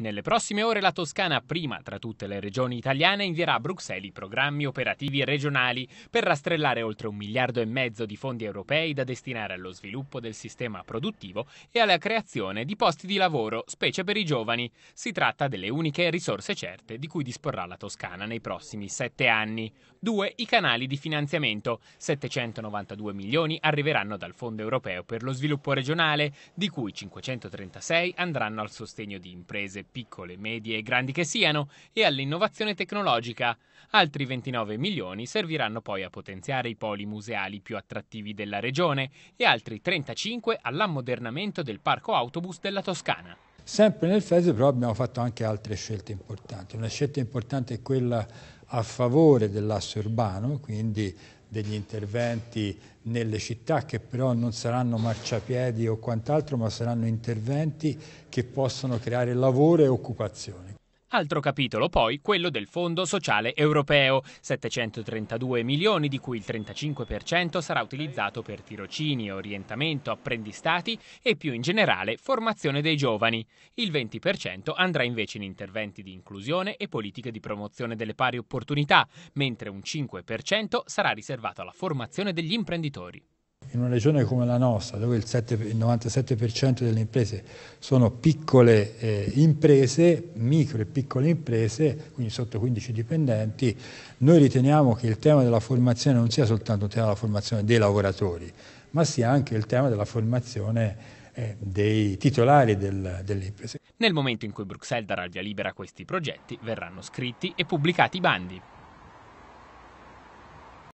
Nelle prossime ore la Toscana, prima tra tutte le regioni italiane, invierà a Bruxelles i programmi operativi regionali per rastrellare oltre un miliardo e mezzo di fondi europei da destinare allo sviluppo del sistema produttivo e alla creazione di posti di lavoro, specie per i giovani. Si tratta delle uniche risorse certe di cui disporrà la Toscana nei prossimi sette anni. Due i canali di finanziamento. 792 milioni arriveranno dal Fondo europeo per lo sviluppo regionale, di cui 536 andranno al sostegno di imprese piccole, medie e grandi che siano, e all'innovazione tecnologica. Altri 29 milioni serviranno poi a potenziare i poli museali più attrattivi della regione e altri 35 all'ammodernamento del parco autobus della Toscana. Sempre nel FESE però abbiamo fatto anche altre scelte importanti. Una scelta importante è quella a favore dell'asse urbano, quindi degli interventi nelle città che però non saranno marciapiedi o quant'altro, ma saranno interventi che possono creare lavoro e occupazione. Altro capitolo poi quello del Fondo Sociale Europeo, 732 milioni di cui il 35% sarà utilizzato per tirocini, orientamento, apprendistati e più in generale formazione dei giovani. Il 20% andrà invece in interventi di inclusione e politiche di promozione delle pari opportunità, mentre un 5% sarà riservato alla formazione degli imprenditori in una regione come la nostra, dove il, 7, il 97% delle imprese sono piccole eh, imprese, micro e piccole imprese, quindi sotto 15 dipendenti, noi riteniamo che il tema della formazione non sia soltanto un tema della formazione dei lavoratori, ma sia anche il tema della formazione eh, dei titolari del, delle imprese. Nel momento in cui Bruxelles darà il via libera a questi progetti, verranno scritti e pubblicati i bandi.